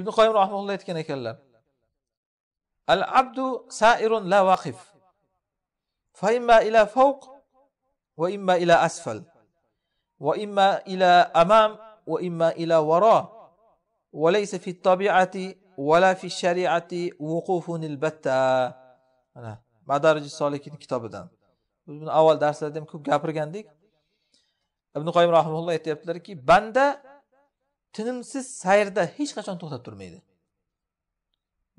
ibn qoyim rahmaulloh aytgan ekanlar al abdu sairun la vaqif fa imma ila fawq va imma ila asfal va imma ila amam va imma ila varo va laysa fi tabiati vala fi shariati wuqufun albatta mana madarij solikin kitobidan buni avval darslarda ham ko'p gapirgandik ibn qoyim rahimulloh aytyaptilarki banda tinimsiz sayrda hech qachon to'xtab turmaydi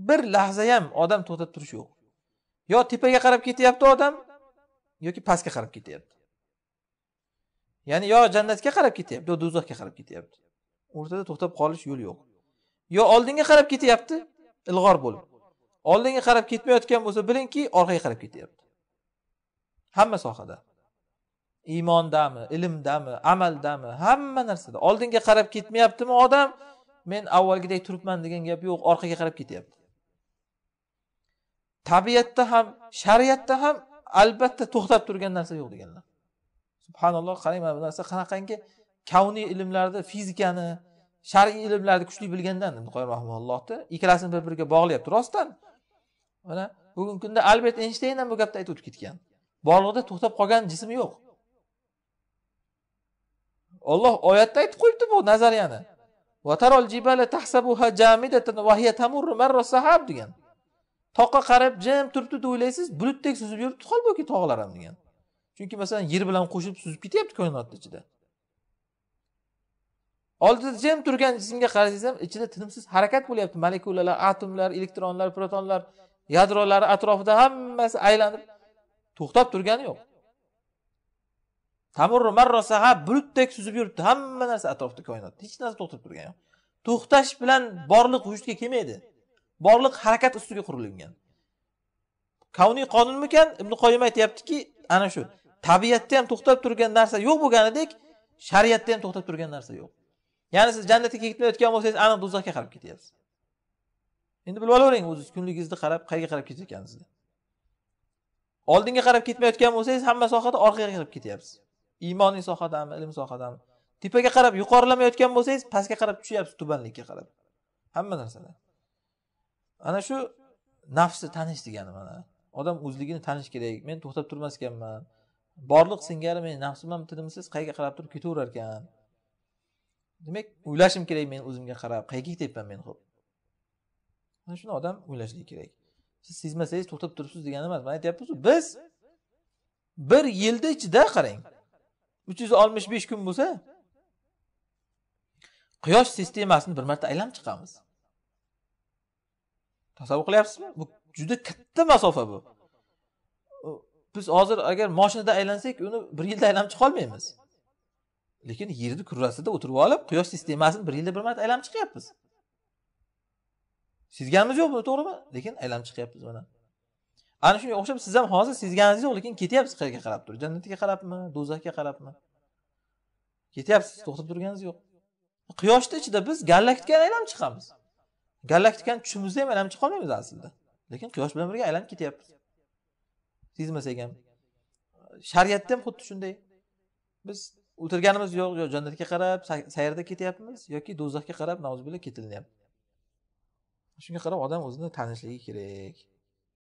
bir lahza ham odam to'xtab turishi yo'q yo tepaga qarab ketyapti odam yoki pastga qarab ketyapti ya'ni yo jannatga qarab ketyapti yo do'zaxga qarab ketyapti o'rtada to'xtab qolish yo'li yo'q yo oldinga qarab ketyapti ilg'or bo'lib oldinga qarab ketmayotgan bo'lsa bilingki orqaga qarab ketyapti hamma sohada iymondami ilmdami amaldami hamma narsada oldinga qarab ketmayaptimi odam men avvalgidek turibman degan gap yo'q orqaga qarab ketyapti tabiatda ham shariatda ham albatta to'xtab turgan narsa yo'q deganlar subhanalloh qarang mana bu narsa qanaqangi kavniy ilmlarda fizikani shar'iy ilmlarni kuchli bilgandan ikkalasini bir biriga bog'layapti rostdan mana bugungi kunda albert eynshteyn ham bu gapni aytib o'tib ketgan borliqda to'xtab qolgan jism yo'q olloh oyatda aytib qo'yibdi bu nazariyani degan toqqa qarab jim turibdi deb o'ylaysiz bulutdek suzib yuribdi holbuki tog'lar ham degan chunki masalan yer bilan qo'shilib suzib ketyapti koinotni ichida oldida jim turgan jismga qarasangiz ham ichida tinimsiz harakat bo'lyapti molekulalar atomlar elektronlar protonlar yadrolari atrofida hammasi aylanib to'xtab turgani yo'q tamurni marrosa ha bulutdek suzib yuribdi hamma narsa atrofda koinot hech narsa to'xtab turgani yo'q to'xtash bilan borliq vujudga kelmaydi borliq harakat ustiga qurilgan kavniy qonunmikan ibn qoyim aytyaptiki ana shu tabiatda ham to'xtab turgan narsa yo'q bo'lganidek shariatda ham to'xtab turgan narsa yo'q ya'ni siz jannatga ketmayotgan bo'lsangiz aniq do'zaxga qarab ketyapsiz endi bilib olavering o'zingiz kunligingizni qarab qayerga qarab ketayotganingizni oldinga qarab ketmayotgan bo'lsangiz hamma sohada orqaga qarab ketyapsiz iymoniy sohadami ilm sohadami tepaga qarab yuqorilamayotgan bo'lsangiz pastga qarab tushyapsiz tubanlikka qarab hamma narsalar ana shu nafsni tanish degani mana odam o'zligini tanish kerak men to'xtab turmas borliq singari meni nafsim ham tinimsiz qayerga qarab turib ketaverar ekan demak o'ylashim kerak men o'zimga qarab qayerga ketyapman men ho'p mana shuni odam o'ylashligi kerak siz sezmasangiz to'xtab turibsiz degani emas man aytyapmizku biz bir yilni ichida qarang uch yuz oltmish besh kun bo'lsa quyosh sistemasini bir marta aylanib chiqamiz tasavvur qilyapsizmi bu juda katta masofa bu biz hozir agar moshinada aylansak uni bir yilda aylanib chiqolmaymiz lekin yerni kurrasida o'tirib olib quyosh sistemasini bir yilda bir marta aylanib chiqyapmiz sezganimiz yo'q buni to'g'rimi lekin aylanib chiqyapmiz mana ana shunga o'xshab siz ham hozir sezganingiz yo'q lekin ketyapsiz qayerga qarab turib jannatga qarabmi do'zaxga qarabmi ketyapsiz to'xtab turganingiz yo'q quyoshni ichida biz gallaktikani aylanib chiqamiz gallaktikani tushimizda ham aylanib chiqolmaymiz aslida lekin quyosh bilan birga aylanib ketyapmiz sezmasak ham shariatda ham xuddi shunday biz o'tirganimiz yo'q yo jannatga qarab sayrda ketyapmiz yoki do'zaxga qarab nauzubillah ketilyapti shunga qarab odam o'zini tanishligi kerak